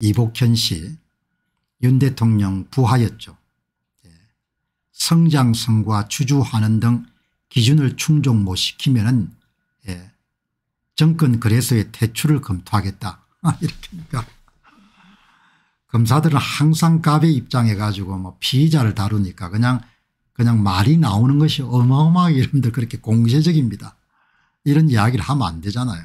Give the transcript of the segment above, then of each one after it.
이복현 씨 윤 대통령 부하였죠. 예. 성장성과 주주하는 등 기준을 충족 못 시키면 은 예, 정권 거래소의 퇴출을 검토하겠다. 아, 이렇게 니까 검사들은 항상 갑의 입장해 가지고 뭐 피의자를 다루니까 그냥 그냥 말이 나오는 것이 어마어마하게 이름들 그렇게 공세적입니다. 이런 이야기를 하면 안 되잖아요.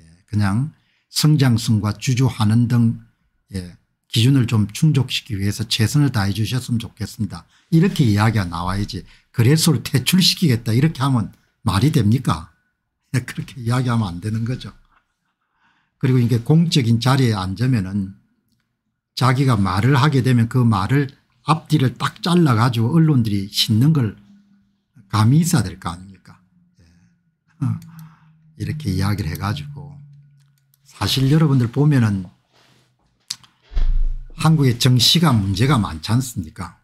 예, 그냥 성장성과 주주하는 등 예, 기준을 좀 충족시키기 위해서 최선을 다해 주셨으면 좋겠습니다. 이렇게 이야기가 나와야지 그래서 퇴출시키겠다 이렇게 하면 말이 됩니까 예, 그렇게 이야기하면 안 되는 거죠. 그리고 이게 공적인 자리에 앉으면 은 자기가 말을 하게 되면 그 말을 앞뒤를 딱 잘라 가지고 언론들이 싣는 걸 감이 있어야 될 거 아닙니까 예. 이렇게 이야기를 해가지고 사실 여러분들 보면은 한국의 정시가 문제가 많지 않습니까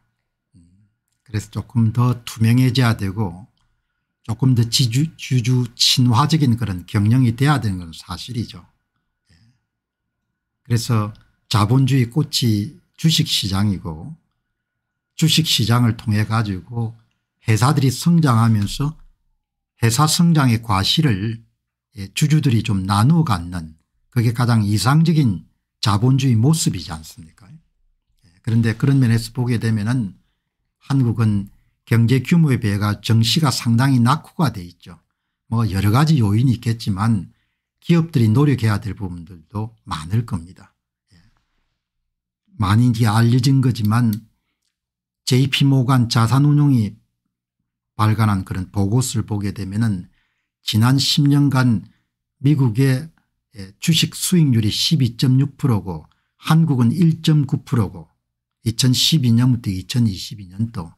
그래서 조금 더 투명해져야 되고 조금 더 지주, 주주 친화적인 그런 경영이 돼야 되는 건 사실이죠. 예. 그래서 자본주의 꽃이 주식시장이고 주식시장을 통해 가지고 회사들이 성장하면서 회사 성장의 과실을 예, 주주들이 좀 나누어 갖는 그게 가장 이상적인 자본주의 모습이지 않습니까 예, 그런데 그런 면에서 보게 되면 한국은 경제 규모에 비해가 정시가 상당히 낙후가 돼 있죠. 뭐 여러 가지 요인이 있겠지만 기업들이 노력해야 될 부분들도 많을 겁니다. 예. 많이 이제 알려진 거지만 JP모간 자산운용이 발간한 그런 보고서를 보게 되면 은 지난 10년간 미국의 예, 주식 수익률이 12.6%고 한국은 1.9%고 2012년부터 2022년도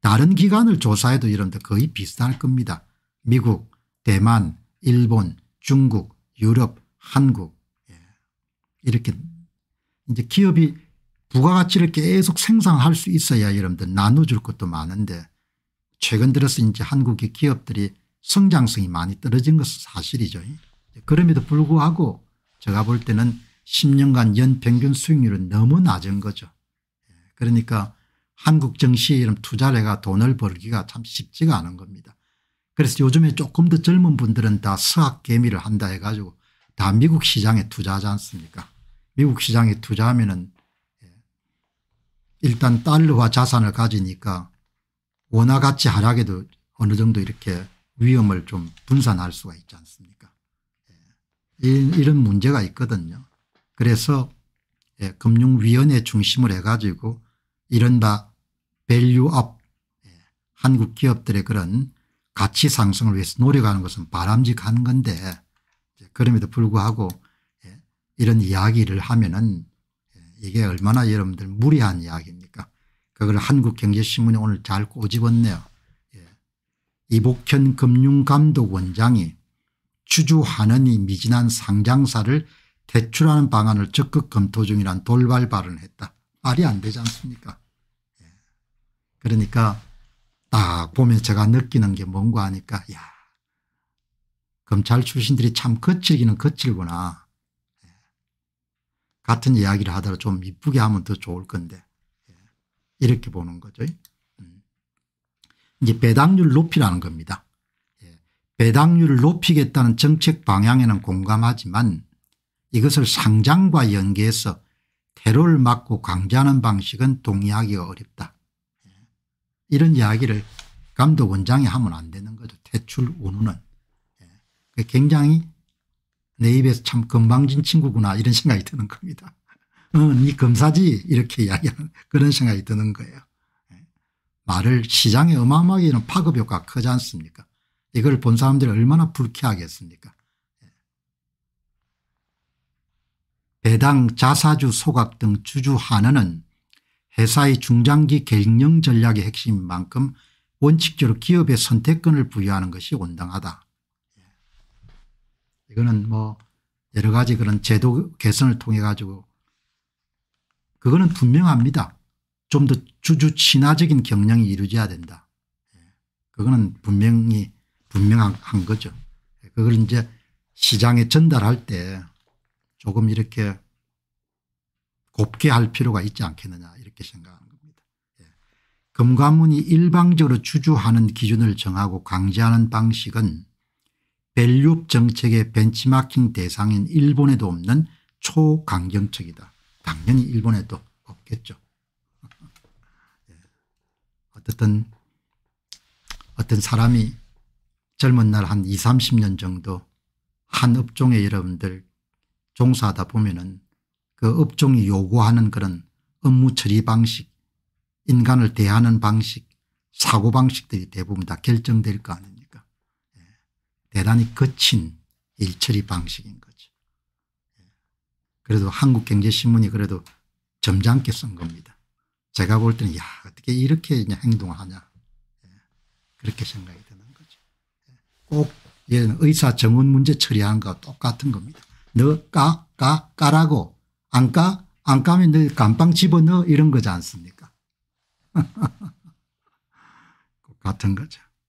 다른 기관을 조사해도 여러분들 거의 비슷할 겁니다. 미국, 대만, 일본, 중국, 유럽, 한국 예. 이렇게 이제 기업이 부가가치를 계속 생산할 수 있어야 여러분들 나눠줄 것도 많은데 최근 들어서 이제 한국의 기업들이 성장성이 많이 떨어진 것은 사실이죠. 그럼에도 불구하고 제가 볼 때는 10년간 연평균 수익률은 너무 낮은 거죠. 예, 그러니까 한국 정시에 이런 투자를 해가 돈을 벌기가 참 쉽지가 않은 겁니다. 그래서 요즘에 조금 더 젊은 분들은 다 수학 개미를 한다 해가지고 다 미국 시장에 투자하지 않습니까 미국 시장에 투자하면 은 예, 일단 달러와 자산을 가지니까 원화 가치 하락에도 어느 정도 이렇게 위험을 좀 분산할 수가 있지 않습니까 이런 문제가 있거든요. 그래서 예, 금융위원회 중심을 해가지고 이른바 밸류업 예, 한국 기업들의 그런 가치 상승을 위해서 노력하는 것은 바람직한 건데 그럼에도 불구하고 예, 이런 이야기를 하면은 예, 이게 얼마나 여러분들 무리한 이야기입니까 그걸 한국경제신문이 오늘 잘 꼬집었네요. 예. 이복현 금융감독원장이 주주하는이 미진한 상장사를 대출하는 방안을 적극 검토 중이란 돌발 발언했다. 말이 안 되지 않습니까 예. 그러니까 딱 보면 제가 느끼는 게 뭔가 하니까 야 검찰 출신들이 참 거칠기는 거칠구나. 예. 같은 이야기를 하더라도 좀 이쁘게 하면 더 좋을 건데 예. 이렇게 보는 거죠. 음. 이제 배당률 높이라는 겁니다. 배당률을 높이겠다는 정책 방향에는 공감하지만 이것을 상장과 연계해서 테러를 막고 강제하는 방식은 동의하기가 어렵다. 이런 이야기를 감독원장이 하면 안 되는 거죠. 퇴출 운운은. 예. 굉장히 내 입에서 참 건방진 친구구나 이런 생각이 드는 겁니다. 어, 네 검사지 이렇게 이야기하는 그런 생각이 드는 거예요. 예. 말을 시장에 어마어마하게 파급효과가 크지 않습니까 이걸 본 사람들이 얼마나 불쾌하겠습니까. 예. 배당 자사주 소각 등 주주 한원은 회사의 중장기 경영 전략의 핵심인 만큼 원칙적으로 기업의 선택권을 부여하는 것이 온당하다. 예. 이거는 뭐 여러 가지 그런 제도 개선을 통해 가지고 그거는 분명합니다. 좀 더 주주 친화적인 경영이 이루어져야 된다. 예. 그거는 분명히 분명한 거죠. 그걸 이제 시장에 전달할 때 조금 이렇게 곱게 할 필요가 있지 않겠느냐 이렇게 생각하는 겁니다. 예. 금감원이 일방적으로 주주하는 기준을 정하고 강제하는 방식은 밸류 정책의 벤치마킹 대상인 일본에도 없는 초강경적이다 당연히 일본에도 없겠죠. 예. 어쨌든 어떤 사람이 젊은 날 한 20, 30년 정도 한 업종에 여러분들 종사하다 보면은 그 업종이 요구하는 그런 업무 처리 방식, 인간을 대하는 방식, 사고방식들이 대부분 다 결정될 거 아닙니까? 예. 대단히 거친 일처리 방식인 거죠. 예. 그래도 한국경제신문이 그래도 점잖게 쓴 겁니다. 제가 볼 때는 야 어떻게 이렇게 행동하냐 예. 그렇게 생각이 드는 꼭 의사 정원 문제 처리한 거 똑같은 겁니다. 너 까, 까, 까라고. 안 까? 안 까면 너 감방 집어넣어 이런 거지 않습니까? 같은 거죠.